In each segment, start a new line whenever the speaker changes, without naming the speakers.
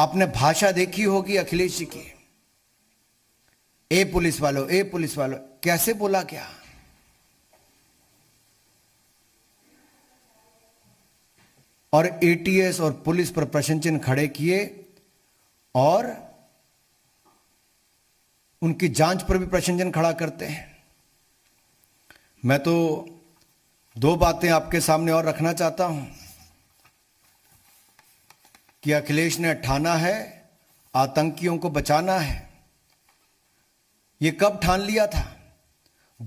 आपने भाषा देखी होगी अखिलेश जी की ए पुलिस वालों ए पुलिस वालों कैसे बोला क्या और एटीएस और पुलिस पर प्रश्न चिन्ह खड़े किए और उनकी जांच पर भी प्रश्न चिन्ह खड़ा करते हैं मैं तो दो बातें आपके सामने और रखना चाहता हूं कि अखिलेश ने ठाना है आतंकियों को बचाना है यह कब ठान लिया था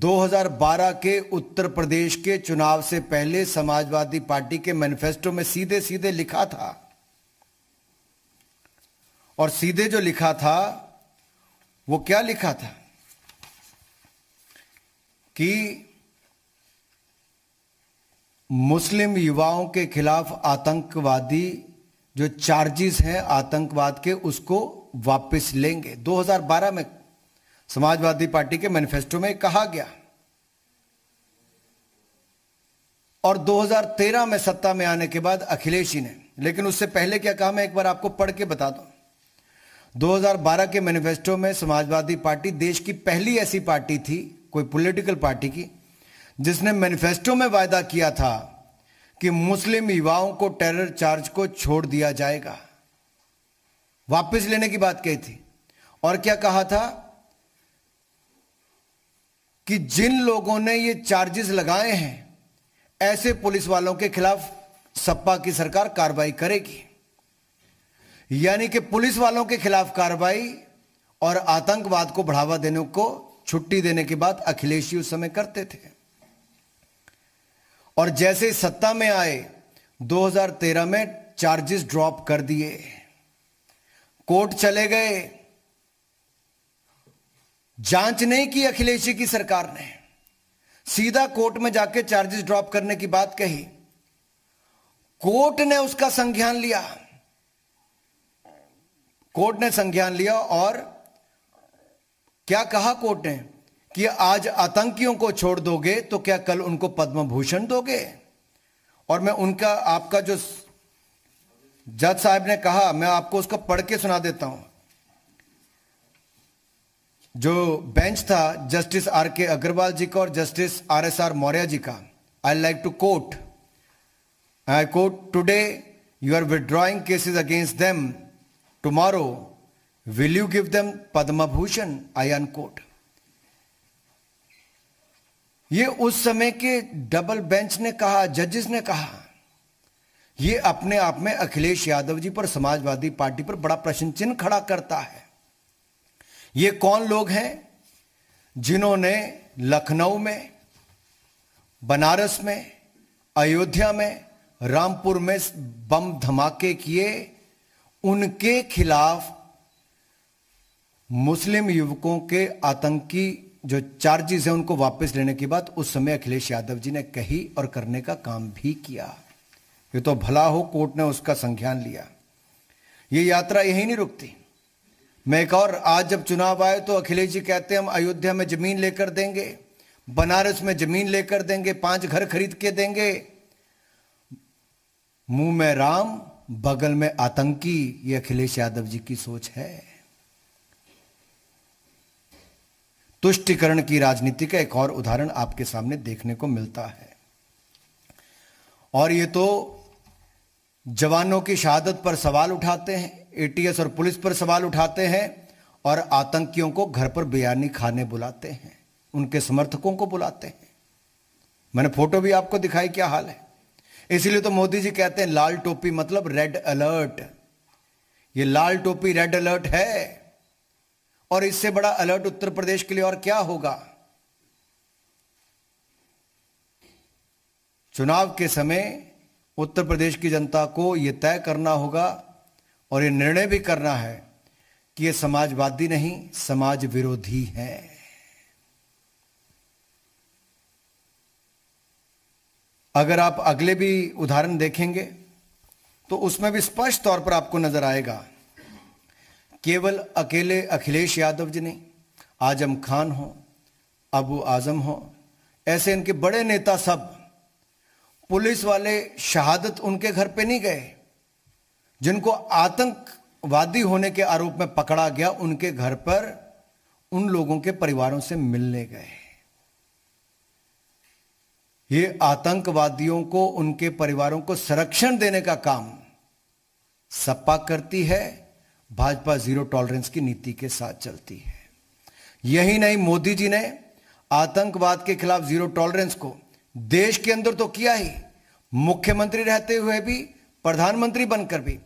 2012 के उत्तर प्रदेश के चुनाव से पहले समाजवादी पार्टी के मैनिफेस्टो में सीधे सीधे लिखा था और सीधे जो लिखा था वो क्या लिखा था कि मुस्लिम युवाओं के खिलाफ आतंकवादी जो चार्जेस हैं आतंकवाद के उसको वापस लेंगे 2012 में समाजवादी पार्टी के मैनिफेस्टो में कहा गया और 2013 में सत्ता में आने के बाद अखिलेश जी ने लेकिन उससे पहले क्या कहा मैं एक बार आपको पढ़ के बता दू 2012 के मैनिफेस्टो में समाजवादी पार्टी देश की पहली ऐसी पार्टी थी कोई पॉलिटिकल पार्टी की जिसने मैनिफेस्टो में वायदा किया था कि मुस्लिम युवाओं को टेरर चार्ज को छोड़ दिया जाएगा वापस लेने की बात कही थी और क्या कहा था कि जिन लोगों ने ये चार्जेस लगाए हैं ऐसे पुलिस वालों के खिलाफ सपा की सरकार कार्रवाई करेगी यानी कि पुलिस वालों के खिलाफ कार्रवाई और आतंकवाद को बढ़ावा देने को छुट्टी देने की बात अखिलेश जी उस समय करते थे और जैसे सत्ता में आए 2013 में चार्जेस ड्रॉप कर दिए कोर्ट चले गए जांच नहीं की अखिलेश जी की सरकार ने सीधा कोर्ट में जाके चार्जेस ड्रॉप करने की बात कही कोर्ट ने उसका संज्ञान लिया कोर्ट ने संज्ञान लिया और क्या कहा कोर्ट ने कि आज आतंकियों को छोड़ दोगे तो क्या कल उनको पद्म भूषण दोगे और मैं उनका आपका जो जज साहब ने कहा मैं आपको उसको पढ़ के सुना देता हूं जो बेंच था जस्टिस आर के अग्रवाल जी का और justice R S R Maurya ji का I like to quote I quote today you are withdrawing cases against them tomorrow will you give them Padma Bhushan I N court ये उस समय के डबल बेंच ने कहा जजेस ने कहा ये अपने आप में अखिलेश यादव जी पर समाजवादी पार्टी पर बड़ा प्रश्न चिन्ह खड़ा करता है ये कौन लोग हैं जिन्होंने लखनऊ में बनारस में अयोध्या में रामपुर में बम धमाके किए उनके खिलाफ मुस्लिम युवकों के आतंकी जो चार्जेस हैं उनको वापस लेने की बात उस समय अखिलेश यादव जी ने कही और करने का काम भी किया ये तो भला हो कोर्ट ने उसका संज्ञान लिया ये यात्रा यही नहीं रुकती मैं एक और आज जब चुनाव आए तो अखिलेश जी कहते हैं हम अयोध्या में जमीन लेकर देंगे बनारस में जमीन लेकर देंगे पांच घर खरीद के देंगे मुंह में राम बगल में आतंकी ये अखिलेश यादव जी की सोच है तुष्टिकरण की राजनीति का एक और उदाहरण आपके सामने देखने को मिलता है और ये तो जवानों की शहादत पर सवाल उठाते हैं एटीएस और पुलिस पर सवाल उठाते हैं और आतंकियों को घर पर बिरयानी खाने बुलाते हैं उनके समर्थकों को बुलाते हैं मैंने फोटो भी आपको दिखाई क्या हाल है इसीलिए तो मोदी जी कहते हैं लाल टोपी मतलब रेड अलर्ट ये लाल टोपी रेड अलर्ट है और इससे बड़ा अलर्ट उत्तर प्रदेश के लिए और क्या होगा चुनाव के समय उत्तर प्रदेश की जनता को यह तय करना होगा और यह निर्णय भी करना है कि यह समाजवादी नहीं समाज विरोधी है अगर आप अगले भी उदाहरण देखेंगे तो उसमें भी स्पष्ट तौर पर आपको नजर आएगा केवल अकेले अखिलेश यादव जी नहीं आजम खान हो अबू आजम हो ऐसे इनके बड़े नेता सब पुलिस वाले शहादत उनके घर पे नहीं गए जिनको आतंकवादी होने के आरोप में पकड़ा गया उनके घर पर उन लोगों के परिवारों से मिलने गए ये आतंकवादियों को उनके परिवारों को संरक्षण देने का काम सपा करती है भाजपा जीरो टॉलरेंस की नीति के साथ चलती है यही नहीं मोदी जी ने आतंकवाद के खिलाफ जीरो टॉलरेंस को देश के अंदर तो किया ही मुख्यमंत्री रहते हुए भी प्रधानमंत्री बनकर भी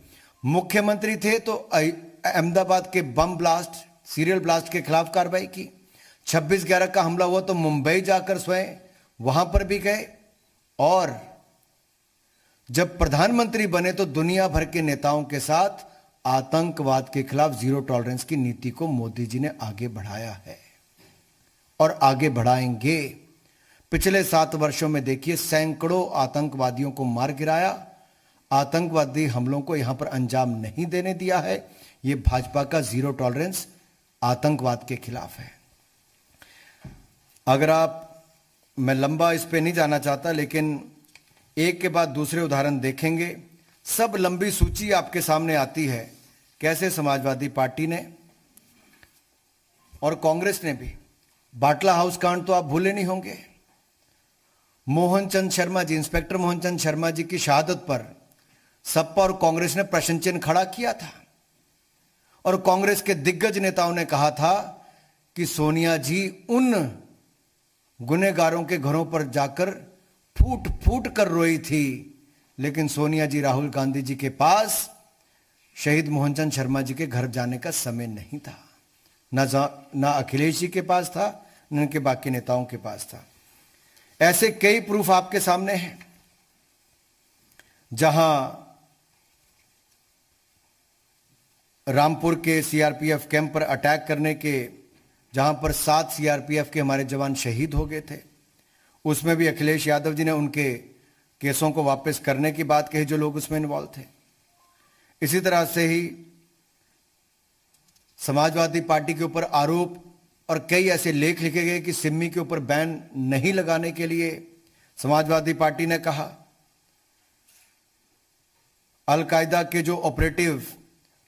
मुख्यमंत्री थे तो अहमदाबाद के बम ब्लास्ट सीरियल ब्लास्ट के खिलाफ कार्रवाई की छब्बीस ग्यारह का हमला हुआ तो मुंबई जाकर स्वयं वहां पर भी गए और जब प्रधानमंत्री बने तो दुनिया भर के नेताओं के साथ आतंकवाद के खिलाफ जीरो टॉलरेंस की नीति को मोदी जी ने आगे बढ़ाया है और आगे बढ़ाएंगे पिछले सात वर्षों में देखिए सैकड़ों आतंकवादियों को मार गिराया आतंकवादी हमलों को यहां पर अंजाम नहीं देने दिया है यह भाजपा का जीरो टॉलरेंस आतंकवाद के खिलाफ है अगर आप मैं लंबा इस पर नहीं जाना चाहता लेकिन एक के बाद दूसरे उदाहरण देखेंगे सब लंबी सूची आपके सामने आती है कैसे समाजवादी पार्टी ने और कांग्रेस ने भी बाटला हाउस कांड तो आप भूले नहीं होंगे मोहन चंद शर्मा जी इंस्पेक्टर मोहन चंद शर्मा जी की शहादत पर सपा और कांग्रेस ने प्रश्न चिन्ह खड़ा किया था और कांग्रेस के दिग्गज नेताओं ने कहा था कि सोनिया जी उन गुनेगारों के घरों पर जाकर फूट फूट कर रोई थी लेकिन सोनिया जी राहुल गांधी जी के पास शहीद मोहनचंद शर्मा जी के घर जाने का समय नहीं था ना जा ना अखिलेश जी के पास था न उनके बाकी नेताओं के पास था ऐसे कई प्रूफ आपके सामने हैं जहां रामपुर के सीआरपीएफ कैंप पर अटैक करने के जहां पर सात सीआरपीएफ के हमारे जवान शहीद हो गए थे उसमें भी अखिलेश यादव जी ने उनके केसों को वापस करने की बात कही जो लोग उसमें इन्वॉल्व थे इसी तरह से ही समाजवादी पार्टी के ऊपर आरोप और कई ऐसे लेख लिखे गए कि सिमी के ऊपर बैन नहीं लगाने के लिए समाजवादी पार्टी ने कहा अलकायदा के जो ऑपरेटिव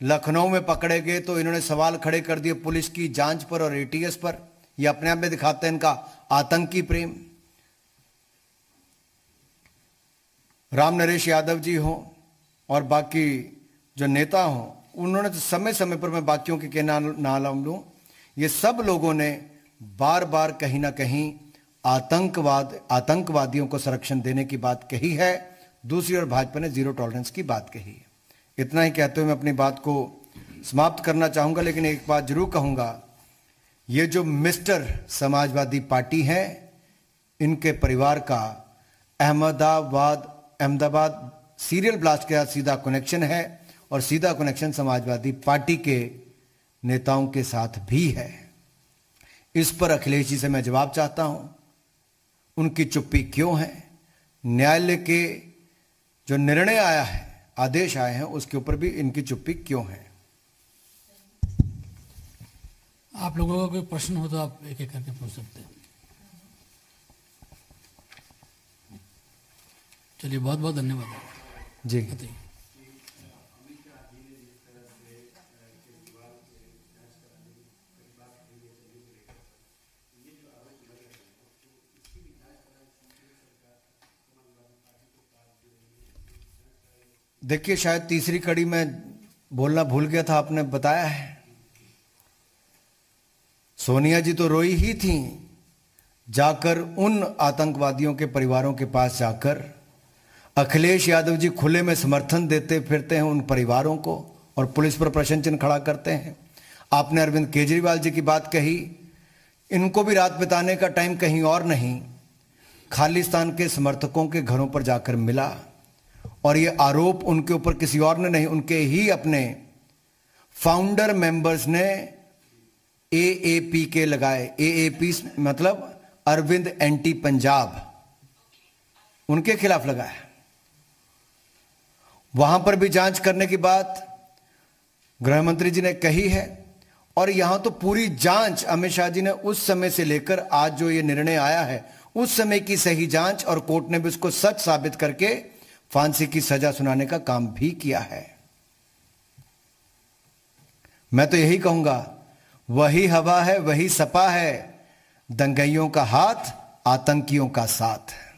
लखनऊ में पकड़े गए तो इन्होंने सवाल खड़े कर दिए पुलिस की जांच पर और एटीएस पर ये अपने आप में दिखाते हैं इनका आतंकी प्रेम राम नरेश यादव जी हो और बाकी जो नेता हों उन्होंने तो समय समय पर मैं बातियों के कहना ना लूँ ये सब लोगों ने बार बार कहीं ना कहीं आतंकवाद आतंकवादियों को संरक्षण देने की बात कही है दूसरी ओर भाजपा ने जीरो टॉलरेंस की बात कही है इतना ही कहते हुए मैं अपनी बात को समाप्त करना चाहूँगा लेकिन एक बात जरूर कहूँगा ये जो मिस्टर समाजवादी पार्टी है इनके परिवार का अहमदाबाद अहमदाबाद सीरियल ब्लास्ट के साथ सीधा कनेक्शन है और सीधा कनेक्शन समाजवादी पार्टी के नेताओं के साथ भी है इस पर अखिलेश जी से मैं जवाब चाहता हूं उनकी चुप्पी क्यों है न्यायालय के जो निर्णय आया है आदेश आए हैं उसके ऊपर भी इनकी चुप्पी क्यों है आप लोगों का कोई प्रश्न हो तो आप एक एक करके पूछ सकते हैं चलिए बहुत बहुत धन्यवाद जी देखिए शायद तीसरी कड़ी में बोलना भूल गया था आपने बताया है सोनिया जी तो रोई ही थी जाकर उन आतंकवादियों के परिवारों के पास जाकर अखिलेश यादव जी खुले में समर्थन देते फिरते हैं उन परिवारों को और पुलिस पर प्रश्न चिन्ह खड़ा करते हैं आपने अरविंद केजरीवाल जी की बात कही इनको भी रात बिताने का टाइम कहीं और नहीं खालिस्तान के समर्थकों के घरों पर जाकर मिला और ये आरोप उनके ऊपर किसी और ने नहीं उनके ही अपने फाउंडर मेंबर्स ने ए ए पी के लगाए ए ए पी मतलब अरविंद एंटी पंजाब उनके खिलाफ लगाया वहां पर भी जांच करने की बात गृहमंत्री जी ने कही है और यहां तो पूरी जांच अमित शाह जी ने उस समय से लेकर आज जो ये निर्णय आया है उस समय की सही जांच और कोर्ट ने भी उसको सच साबित करके फांसी की सजा सुनाने का काम भी किया है मैं तो यही कहूंगा वही हवा है वही सपा है दंगइयों का हाथ आतंकियों का साथ है